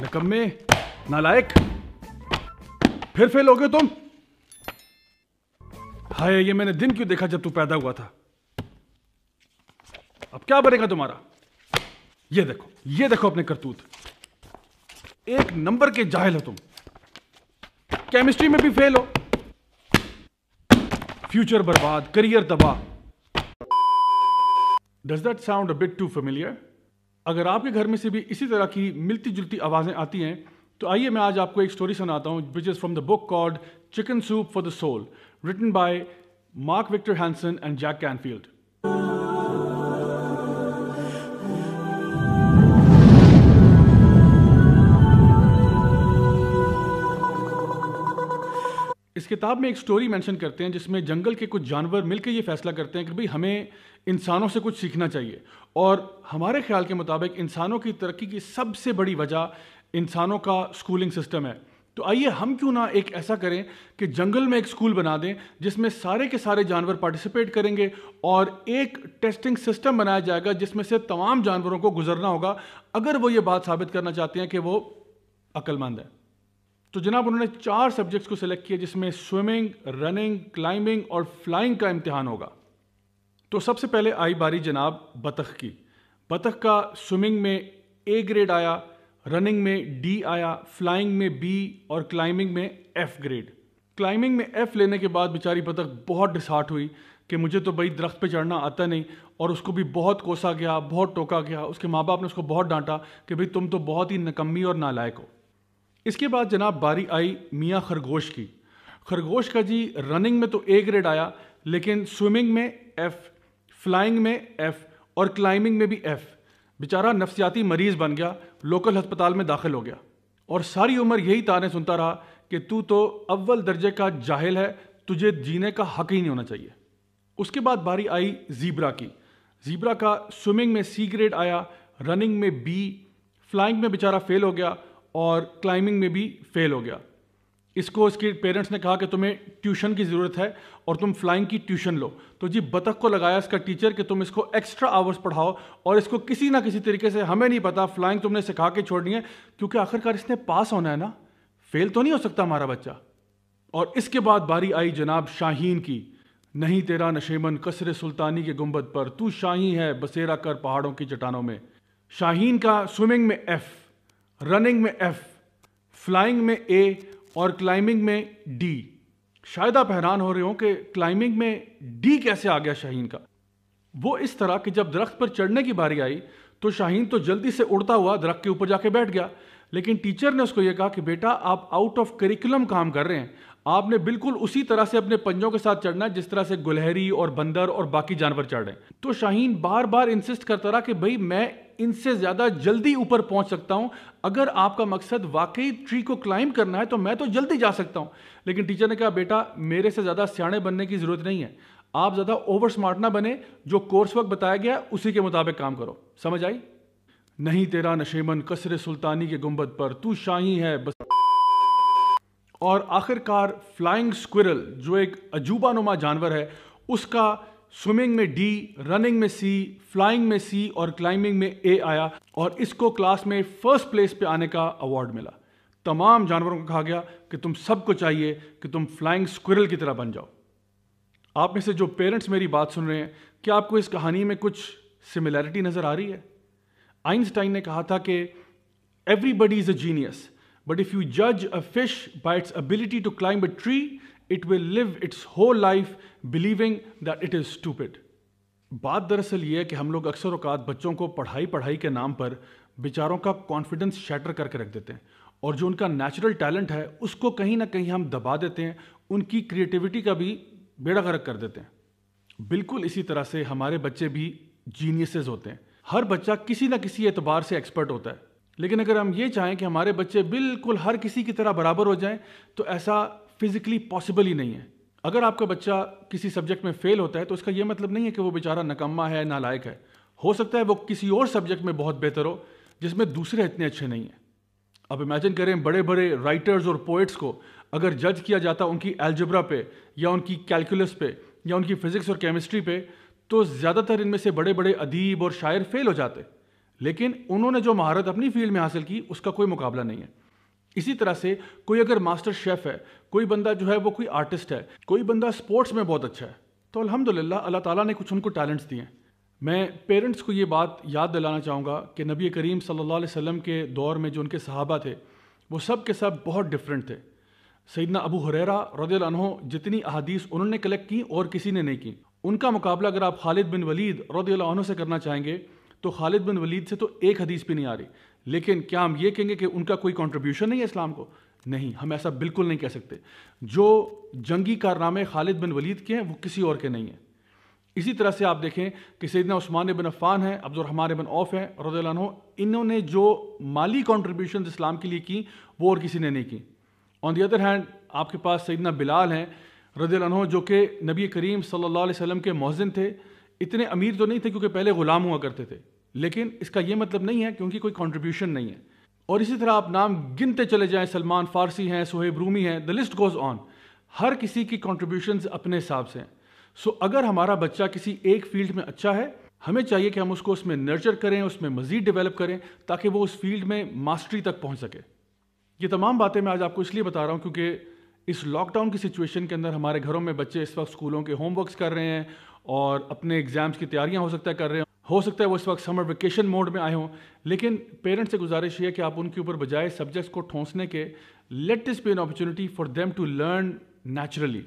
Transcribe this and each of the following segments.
निकम्मे नालायक फिर फेल हो गए तुम हाय ये मैंने दिन क्यों देखा जब तू पैदा हुआ था अब क्या बनेगा तुम्हारा ये देखो ये देखो अपने करतूत एक नंबर के जाहिल हो तुम केमिस्ट्री में भी फेल हो फ्यूचर बर्बाद करियर तबाह does that sound a bit too familiar अगर आपके घर में से भी इसी तरह की मिलती जुलती आवाज़ें आती हैं तो आइए मैं आज आपको एक स्टोरी सुनाता हूँ which is from the book called chicken soup for the soul written by Mark Victor Hansen and Jack Canfield इस किताब में एक स्टोरी मेंशन करते हैं जिसमें जंगल के कुछ जानवर मिलकर ये फैसला करते हैं कि भाई हमें इंसानों से कुछ सीखना चाहिए और हमारे ख्याल के मुताबिक इंसानों की तरक्की की सबसे बड़ी वजह इंसानों का स्कूलिंग सिस्टम है तो आइए हम क्यों ना एक ऐसा करें कि जंगल में एक स्कूल बना दें जिसमें सारे के सारे जानवर पार्टिसिपेट करेंगे और एक टेस्टिंग सिस्टम बनाया जाएगा जिसमें से तमाम जानवरों को गुजरना होगा अगर वो ये बात साबित करना चाहते हैं कि वो अक्लमंद है तो जनाब उन्होंने चार सब्जेक्ट्स को सिलेक्ट किया जिसमें स्विमिंग रनिंग क्लाइंबिंग और फ्लाइंग का इम्तहान होगा तो सबसे पहले आई बारी जनाब बतख की बतख का स्विमिंग में ए ग्रेड आया रनिंग में डी आया फ्लाइंग में बी और क्लाइंबिंग में एफ ग्रेड क्लाइंबिंग में एफ लेने के बाद बेचारी बतख बहुत डिसहाट हुई कि मुझे तो भाई दरख्त पे चढ़ना आता नहीं और उसको भी बहुत कोसा गया बहुत टोका गया उसके माँ बाप ने उसको बहुत डांटा कि भाई तुम तो बहुत ही नकम्मी और नालायक हो इसके बाद जनाब बारी आई मियाँ खरगोश की खरगोश का जी रनिंग में तो ए ग्रेड आया लेकिन स्विमिंग में एफ फ्लाइंग में एफ और क्लाइंबिंग में भी एफ बेचारा नफसियाती मरीज़ बन गया लोकल हस्पताल में दाखिल हो गया और सारी उम्र यही ताने सुनता रहा कि तू तो अव्वल दर्जे का जाहिल है तुझे जीने का हक ही नहीं होना चाहिए उसके बाद बारी आई ज़ीब्रा की ज़ीब्रा का स्विमिंग में सी ग्रेड आया रनिंग में बी फ्लाइंग में बेचारा फेल हो गया और क्लाइंबिंग में भी फेल हो गया इसको इसके पेरेंट्स ने कहा कि तुम्हें ट्यूशन की ज़रूरत है और तुम फ्लाइंग की ट्यूशन लो तो जी बतख को लगाया इसका टीचर कि तुम इसको एक्स्ट्रा आवर्स पढ़ाओ और इसको किसी ना किसी तरीके से हमें नहीं पता फ्लाइंग तुमने सिखा के छोड़नी है क्योंकि आखिरकार इसने पास होना है ना फेल तो नहीं हो सकता हमारा बच्चा और इसके बाद बारी आई जनाब शाहीन की नहीं तेरा नशेमन कसर सुल्तानी के गुम्बद पर तू शाही है बसेरा कर पहाड़ों की चट्टानों में शाहीन का स्विमिंग में एफ़ रनिंग में एफ़ फ्लाइंग में ए और क्लाइंबिंग में डी शायद आप हैरान हो रहे हो कि क्लाइंबिंग में डी कैसे आ गया शाहीन का वो इस तरह कि जब दरख्त पर चढ़ने की बारी आई तो शाहीन तो जल्दी से उड़ता हुआ दरख्त के ऊपर जाके बैठ गया लेकिन टीचर ने उसको ये कहा कि बेटा आप आउट ऑफ करिकुलम काम कर रहे हैं आपने बिल्कुल उसी तरह से अपने पंजों के साथ चढ़ना है जिस तरह से गुलहरी और बंदर और बाकी जानवर चढ़ रहे हैं तो शाहीन बार बार इंसिस्ट करता रहा कि भाई मैं इनसे ज़्यादा जल्दी ऊपर पहुंच सकता हूं अगर आपका मकसद वाकई ट्री को क्लाइंब करना है तो मैं तो जल्दी जा सकता हूं लेकिन टीचर ने कहा बेटा मेरे से ज़्यादा सियाणे बनने की ज़रूरत नहीं है आप ज़्यादा ओवर स्मार्ट ना बने जो कोर्स वर्क बताया गया उसी के मुताबिक काम करो समझ आई नहीं तेरा नशेमन कसर सुल्तानी के गुंबद पर तू शाही है बस और आखिरकार फ्लाइंग स्क्विरल जो एक अजूबा नुमा जानवर है उसका स्विमिंग में डी रनिंग में सी फ्लाइंग में सी और क्लाइंबिंग में ए आया और इसको क्लास में फर्स्ट प्लेस पे आने का अवार्ड मिला तमाम जानवरों को कहा गया कि तुम सबको चाहिए कि तुम फ्लाइंग स्क्विरल की तरह बन जाओ आप में से जो पेरेंट्स मेरी बात सुन रहे हैं क्या आपको इस कहानी में कुछ सिमिलैरिटी नज़र आ रही है आइंस्टाइन ने कहा था कि everybody is a genius but if you जज a fish by its ability to climb a tree it will live its whole life believing that it is stupid बात दरअसल ये है कि हम लोग अक्सर अवकात बच्चों को पढ़ाई पढ़ाई के नाम पर बेचारों का कॉन्फिडेंस शैटर करके रख देते हैं और जो उनका नेचुरल टैलेंट है उसको कहीं ना कहीं हम दबा देते हैं उनकी क्रिएटिविटी का भी बेड़ा गर्क कर देते हैं बिल्कुल इसी तरह से हमारे बच्चे भी जीनियसेस होते हैं हर बच्चा किसी ना किसी एतबार से एक्सपर्ट होता है लेकिन अगर हम ये चाहें कि हमारे बच्चे बिल्कुल हर किसी की तरह बराबर हो जाएं तो ऐसा फिज़िकली पॉसिबल ही नहीं है अगर आपका बच्चा किसी सब्जेक्ट में फेल होता है तो इसका यह मतलब नहीं है कि वो बेचारा नकम्मा है नालायक है हो सकता है वो किसी और सब्जेक्ट में बहुत बेहतर हो जिसमें दूसरे इतने अच्छे नहीं हैं अब इमेजिन करें बड़े बड़े राइटर्स और पोइट्स को अगर जज किया जाता उनकी एल्जब्रा पे या उनकी कैलकुलस पे या उनकी फिज़िक्स और केमिस्ट्री पे तो ज़्यादातर इनमें से बड़े बड़े अदीब और शायर फेल हो जाते लेकिन उन्होंने जो महारत अपनी फील्ड में हासिल की उसका कोई मुकाबला नहीं है इसी तरह से कोई अगर मास्टर शेफ़ है कोई बंदा जो है वो कोई आर्टिस्ट है कोई बंदा स्पोर्ट्स में बहुत अच्छा है तो अलहमदिल्ला अल्लाह ताला ने कुछ उनको टैलेंट्स दिए मैं पेरेंट्स को ये बात याद दिलाना चाहूँगा कि नबी करीम सल्लल्लाहु अलैहि वसल्लम के दौर में जो उनके सहाबा थे वो सब के सब बहुत डिफरेंट थे सईदना अबू हुरैरा रदो जितनी अहादीस उन्होंने कलेक्ट की और किसी ने नहीं की उनका मुकाबला अगर आप खालिद बिन वलीद रदो से करना चाहेंगे तो खालिद बिन वलीद से तो एक हदीस भी नहीं आ रही लेकिन क्या हम ये कहेंगे कि उनका कोई कंट्रीब्यूशन नहीं है इस्लाम को नहीं हम ऐसा बिल्कुल नहीं कह सकते जो जंगी कारनामे खालिद बिन वलीद के हैं वो किसी और के नहीं हैं इसी तरह से आप देखें कि सैदना उस्मान बिन अफ़ान हैं अब्दुलरहमान बिन औफ हैं रदो इन्होंने जो माली कॉन्ट्रीब्यूशन इस्लाम के लिए की वो और किसी ने नहीं की ऑन दी अदर हैंड आपके पास सैदना बिलाल हैं रदो जो कि नबी करीम सल्ला वसम के मौजन थे इतने अमीर तो नहीं थे क्योंकि पहले ग़ुलाम हुआ करते थे लेकिन इसका यह मतलब नहीं है कि उनकी कोई कॉन्ट्रीब्यूशन नहीं है और इसी तरह आप नाम गिनते चले जाएं सलमान फारसी हैं सोहेब रूमी हैं द लिस्ट गोज़ ऑन हर किसी की कॉन्ट्रीब्यूशन अपने हिसाब से हैं सो so, अगर हमारा बच्चा किसी एक फील्ड में अच्छा है हमें चाहिए कि हम उसको उसमें नर्चर करें उसमें मज़ीद डेवलप करें ताकि वो उस फील्ड में मास्टरी तक पहुंच सके ये तमाम बातें मैं आज आपको इसलिए बता रहा हूं क्योंकि इस लॉकडाउन की सिचुएशन के अंदर हमारे घरों में बच्चे इस वक्त स्कूलों के होमवर्क्स कर रहे हैं और अपने एग्ज़ाम्स की तैयारियां हो सकता है कर रहे हैं हो सकता है वो इस वक्त समर वेकेशन मोड में आए हों लेकिन पेरेंट्स से गुजारिश है कि आप उनके ऊपर बजाय सब्जेक्ट्स को ठोंसने के let this be an opportunity for them to learn naturally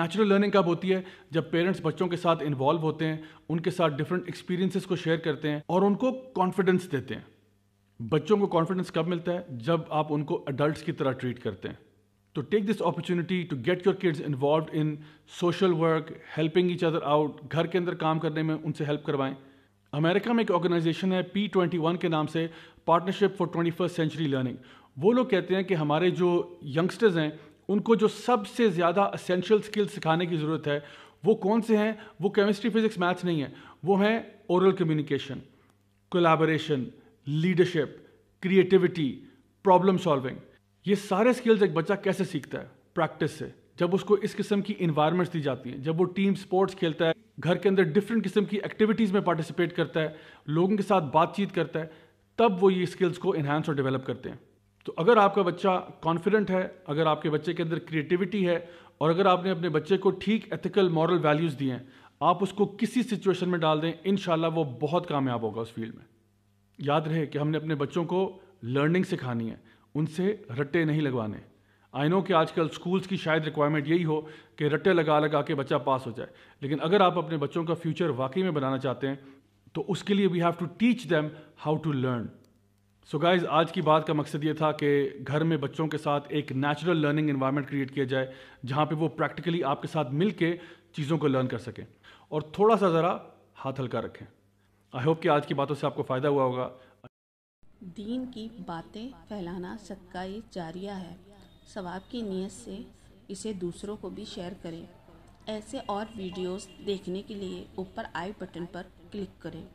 natural learning कब होती है जब पेरेंट्स बच्चों के साथ इन्वॉल्व होते हैं उनके साथ डिफरेंट एक्सपीरियंसेस को शेयर करते हैं और उनको कॉन्फिडेंस देते हैं बच्चों को कॉन्फिडेंस कब मिलता है जब आप उनको अडल्ट की तरह ट्रीट करते हैं तो take this opportunity to get your kids involve in social work helping each other out घर के अंदर काम करने में उनसे हेल्प करवाएं अमेरिका में एक ऑर्गेनाइजेशन है पी ट्वेंटी वन के नाम से partnership for twenty first century learning वो लोग कहते हैं कि हमारे जो यंगस्टर्स हैं उनको जो सबसे ज़्यादा असेंशियल स्किल्स सिखाने की ज़रूरत है वो कौन से हैं वो केमिस्ट्री फिजिक्स मैथ्स नहीं है वो हैं oral communication collaboration leadership creativity problem solving ये सारे स्किल्स एक बच्चा कैसे सीखता है प्रैक्टिस से जब उसको इस किस्म की इन्वायरमेंट्स दी जाती हैं जब वो टीम स्पोर्ट्स खेलता है घर के अंदर डिफरेंट किस्म की एक्टिविटीज़ में पार्टिसिपेट करता है लोगों के साथ बातचीत करता है तब वो ये स्किल्स को इन्हांस और डेवलप करते हैं तो अगर आपका बच्चा कॉन्फिडेंट है अगर आपके बच्चे के अंदर क्रिएटिविटी है और अगर आपने अपने बच्चे को ठीक एथिकल मॉरल वैल्यूज़ दिए हैं आप उसको किसी सिचुएशन में डाल दें इन वो बहुत कामयाब होगा उस फील्ड में याद रहे कि हमने अपने बच्चों को लर्निंग सिखानी है उनसे रट्टे नहीं लगवाने आई नो कि आजकल स्कूल्स की शायद रिक्वायरमेंट यही हो कि रट्टे लगा लगा के बच्चा पास हो जाए लेकिन अगर आप अपने बच्चों का फ्यूचर वाकई में बनाना चाहते हैं तो उसके लिए we have to teach them how to learn so guys आज की बात का मकसद ये था कि घर में बच्चों के साथ एक नेचुरल लर्निंग इन्वायरमेंट क्रिएट किया जाए जहाँ पर वो प्रैक्टिकली आपके साथ मिल के चीज़ों को लर्न कर सकें और थोड़ा सा ज़रा हाथ हल्का रखें आई होप कि आज की बातों से आपको फ़ायदा हुआ होगा दीन की बातें फैलाना सदका जारिया है सवाब की नीयत से इसे दूसरों को भी शेयर करें ऐसे और वीडियोस देखने के लिए ऊपर आई बटन पर क्लिक करें